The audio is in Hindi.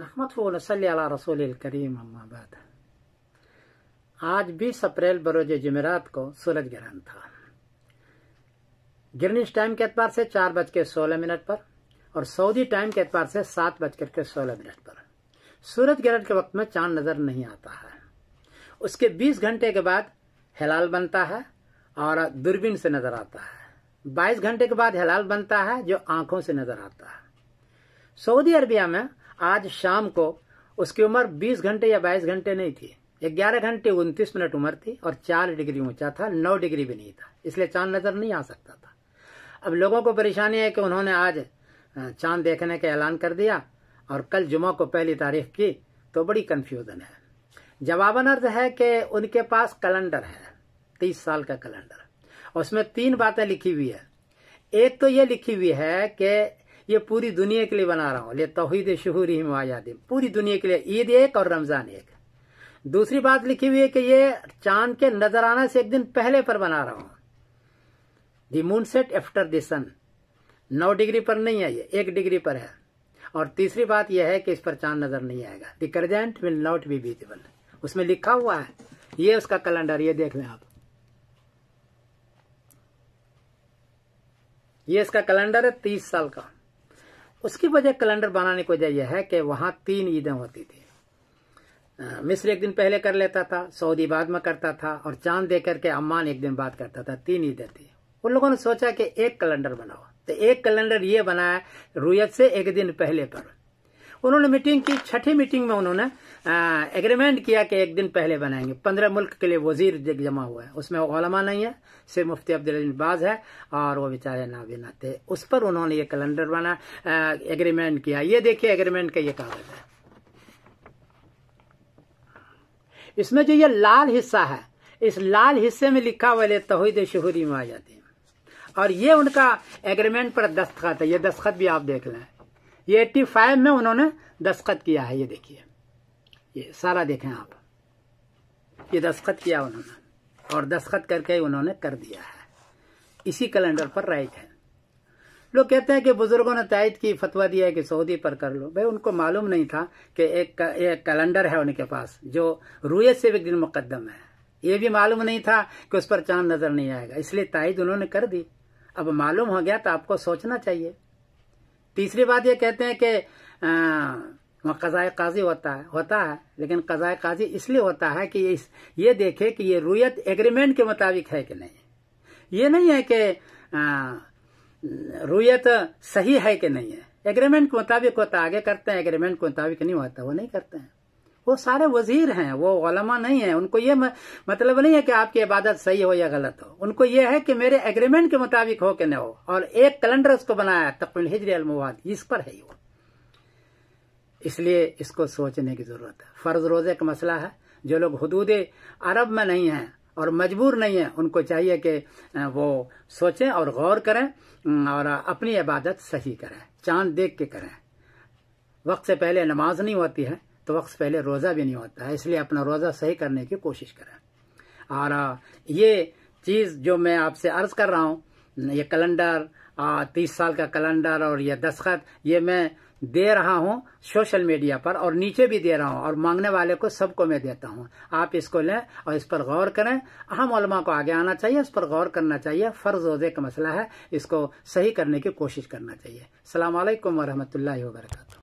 नहमद नसली अला रसूल करीम अम्माबाद आज 20 अप्रैल बरोज जमेरात को सूरज ग्रहण था गिरनिश टाइम के अतबार से चार बज के सोलह मिनट पर और सऊदी टाइम के अतबार से सात बज के सोलह मिनट पर सूरज ग्रहण के वक्त में चांद नजर नहीं आता है उसके 20 घंटे के बाद हलाल बनता है और दूरबीन से नजर आता है 22 घंटे के बाद हलाल बनता है जो आंखों से नजर आता है सऊदी अरबिया में आज शाम को उसकी उम्र 20 घंटे या 22 घंटे नहीं थी ग्यारह घंटे 29 मिनट उम्र थी और चार डिग्री ऊंचा था नौ डिग्री भी नहीं था इसलिए चांद नजर नहीं आ सकता था अब लोगों को परेशानी है कि उन्होंने आज चांद देखने का ऐलान कर दिया और कल जुमा को पहली तारीख की तो बड़ी कन्फ्यूजन है जवाबन अर्थ है कि उनके पास कैलेंडर है तीस साल का कैलेंडर उसमें तीन बातें लिखी हुई है एक तो ये लिखी हुई है कि ये पूरी दुनिया के लिए बना रहा हूँ ले तोहिद शहूर ही आजादी पूरी दुनिया के लिए ईद एक और रमजान एक दूसरी बात लिखी हुई है कि ये चांद के नजर आने से एक दिन पहले पर बना रहा हूं the moon set after the sun नौ डिग्री पर नहीं है ये एक डिग्री पर है और तीसरी बात यह है कि इस पर चांद नजर नहीं आएगा the crescent will not be visible उसमें लिखा हुआ है ये उसका कैलेंडर ये देख लें आप ये इसका कैलेंडर है तीस साल का उसकी वजह कैलेंडर बनाने की वजह यह है कि वहां तीन ईदें होती थी मिस्र एक दिन पहले कर लेता था सऊदी बाद में करता था और चांद दे करके अम्मान एक दिन बाद करता था तीन ईदें थी उन लोगों ने सोचा कि एक कैलेंडर बनाओ तो एक कैलेंडर ये बनाया रूयत से एक दिन पहले पर उन्होंने मीटिंग की छठी मीटिंग में उन्होंने एग्रीमेंट किया कि एक दिन पहले बनाएंगे पंद्रह मुल्क के लिए वजीर जमा हुआ है उसमें ओलमा नहीं है सिर्फ मुफ्ती अब्दुल बाज है और वो बेचारे ना थे उस पर उन्होंने ये कैलेंडर बना एग्रीमेंट किया ये देखिए एग्रीमेंट का ये कागज है इसमें जो ये लाल हिस्सा है इस लाल हिस्से में लिखा वाले तोहद शहूरी में आ जाती है और ये उनका एग्रीमेंट पर दस्तखत है ये दस्तखत भी आप देख लें ये एट्टी फाइव में उन्होंने दस्खत किया है ये देखिए ये सारा देखें आप ये दस्खत किया उन्होंने और दस्खत करके उन्होंने कर दिया है इसी कैलेंडर पर राइट है लोग कहते हैं कि बुजुर्गों ने तायद की फतवा दिया है कि सऊदी पर कर लो भाई उनको मालूम नहीं था कि एक एक कैलेंडर है उनके पास जो रूयत से भी दिन मुकदम है ये भी मालूम नहीं था कि उस पर चांद नजर नहीं आएगा इसलिए तायद उन्होंने कर दी अब मालूम हो गया तो आपको सोचना चाहिए तीसरी बात ये कहते हैं कि कज़ाय काजी होता है होता है लेकिन कज़ाय काजी इसलिए होता है कि इस, ये देखे कि ये रुयत एग्रीमेंट के मुताबिक है कि नहीं ये नहीं है कि रुयत सही है कि नहीं है एग्रीमेंट के मुताबिक होता आगे करते हैं एग्रीमेंट के मुताबिक नहीं होता वो नहीं करते हैं वो सारे वजीर हैं वो ओलमा नहीं है उनको ये मतलब नहीं है कि आपकी इबादत सही हो या गलत हो उनको ये है कि मेरे एग्रीमेंट के मुताबिक हो कि न हो और एक कैलेंडर उसको बनाया तकमिल हिजरी अलमवाद इस पर है वो इसलिए इसको सोचने की जरूरत है फर्ज रोजे का मसला है जो लोग हदूद अरब में नहीं है और मजबूर नहीं है उनको चाहिए कि वो सोचें और गौर करें और अपनी इबादत सही करें चांद देख के करें वक्त से पहले नमाज नहीं होती है तो वक्त पहले रोज़ा भी नहीं होता है इसलिए अपना रोज़ा सही करने की कोशिश करें और ये चीज़ जो मैं आपसे अर्ज कर रहा हूँ ये कैलेंडर तीस साल का कैलेंडर और ये दस्खत ये मैं दे रहा हूँ सोशल मीडिया पर और नीचे भी दे रहा हूँ और मांगने वाले को सबको मैं देता हूँ आप इसको लें और इस पर गौर करें अहम उलमा को आगे आना चाहिए इस पर गौर करना चाहिए फ़र्ज रोज़े का मसला है इसको सही करने की कोशिश करना चाहिए अल्लाम लाही वर्का